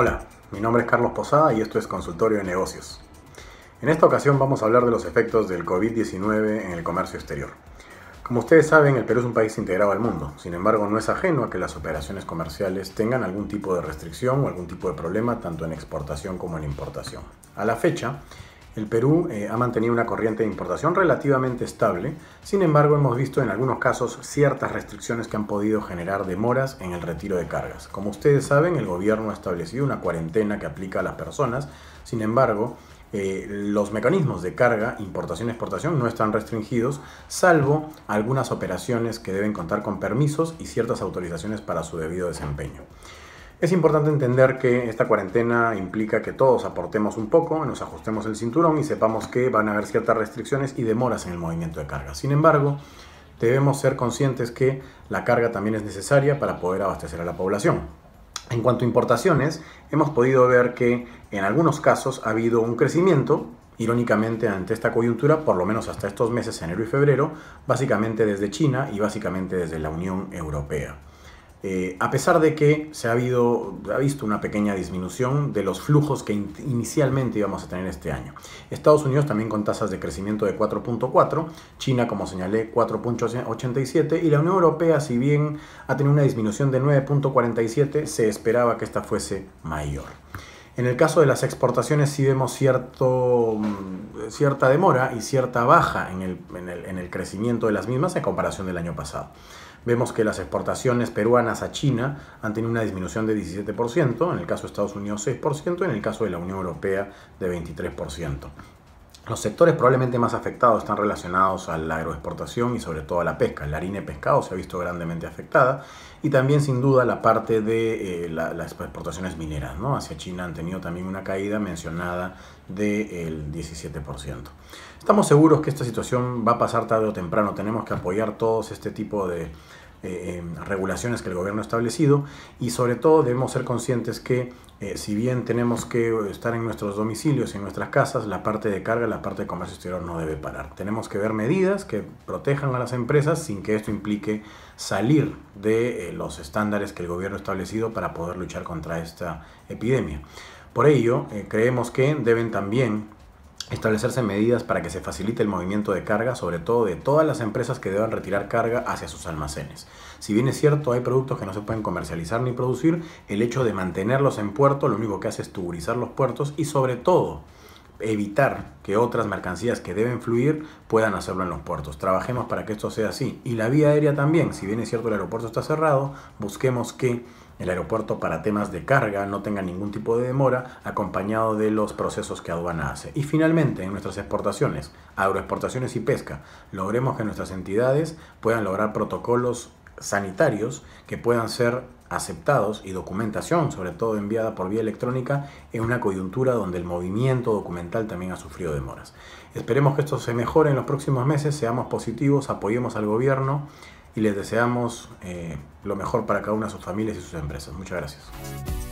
Hola, mi nombre es Carlos Posada y esto es Consultorio de Negocios. En esta ocasión vamos a hablar de los efectos del COVID-19 en el comercio exterior. Como ustedes saben, el Perú es un país integrado al mundo, sin embargo no es ajeno a que las operaciones comerciales tengan algún tipo de restricción o algún tipo de problema tanto en exportación como en importación. A la fecha, el Perú eh, ha mantenido una corriente de importación relativamente estable, sin embargo hemos visto en algunos casos ciertas restricciones que han podido generar demoras en el retiro de cargas. Como ustedes saben, el gobierno ha establecido una cuarentena que aplica a las personas, sin embargo, eh, los mecanismos de carga, importación y exportación no están restringidos, salvo algunas operaciones que deben contar con permisos y ciertas autorizaciones para su debido desempeño. Es importante entender que esta cuarentena implica que todos aportemos un poco, nos ajustemos el cinturón y sepamos que van a haber ciertas restricciones y demoras en el movimiento de carga. Sin embargo, debemos ser conscientes que la carga también es necesaria para poder abastecer a la población. En cuanto a importaciones, hemos podido ver que en algunos casos ha habido un crecimiento, irónicamente ante esta coyuntura, por lo menos hasta estos meses, enero y febrero, básicamente desde China y básicamente desde la Unión Europea. Eh, a pesar de que se ha, habido, ha visto una pequeña disminución de los flujos que inicialmente íbamos a tener este año. Estados Unidos también con tasas de crecimiento de 4.4, China como señalé 4.87 y la Unión Europea si bien ha tenido una disminución de 9.47 se esperaba que esta fuese mayor. En el caso de las exportaciones sí vemos cierto, mm, cierta demora y cierta baja en el, en el, crecimiento de las mismas en comparación del año pasado. Vemos que las exportaciones peruanas a China han tenido una disminución de 17%, en el caso de Estados Unidos 6%, en el caso de la Unión Europea de 23%. Los sectores probablemente más afectados están relacionados a la agroexportación y sobre todo a la pesca. La harina de pescado se ha visto grandemente afectada y también sin duda la parte de eh, las exportaciones mineras ¿no? hacia China han tenido también una caída mencionada del 17%. Estamos seguros que esta situación va a pasar tarde o temprano. Tenemos que apoyar todos este tipo de, eh, eh, regulaciones que el gobierno ha establecido y sobre todo debemos ser conscientes que eh, si bien tenemos que estar en nuestros domicilios y en nuestras casas, la parte de carga, la parte de comercio exterior no debe parar. Tenemos que ver medidas que protejan a las empresas sin que esto implique salir de eh, los estándares que el gobierno ha establecido para poder luchar contra esta epidemia. Por ello, eh, creemos que deben también establecerse medidas para que se facilite el movimiento de carga, sobre todo de todas las empresas que deban retirar carga hacia sus almacenes. Si bien es cierto, hay productos que no se pueden comercializar ni producir, el hecho de mantenerlos en puerto lo único que hace es tuburizar los puertos y sobre todo evitar que otras mercancías que deben fluir puedan hacerlo en los puertos. Trabajemos para que esto sea así. Y la vía aérea también, si bien es cierto el aeropuerto está cerrado, busquemos que el aeropuerto para temas de carga no tenga ningún tipo de demora acompañado de los procesos que aduana hace. Y finalmente, en nuestras exportaciones, agroexportaciones y pesca, logremos que nuestras entidades puedan lograr protocolos sanitarios que puedan ser aceptados y documentación, sobre todo enviada por vía electrónica, en una coyuntura donde el movimiento documental también ha sufrido demoras. Esperemos que esto se mejore en los próximos meses, seamos positivos, apoyemos al gobierno y les deseamos eh, lo mejor para cada una de sus familias y sus empresas. Muchas gracias.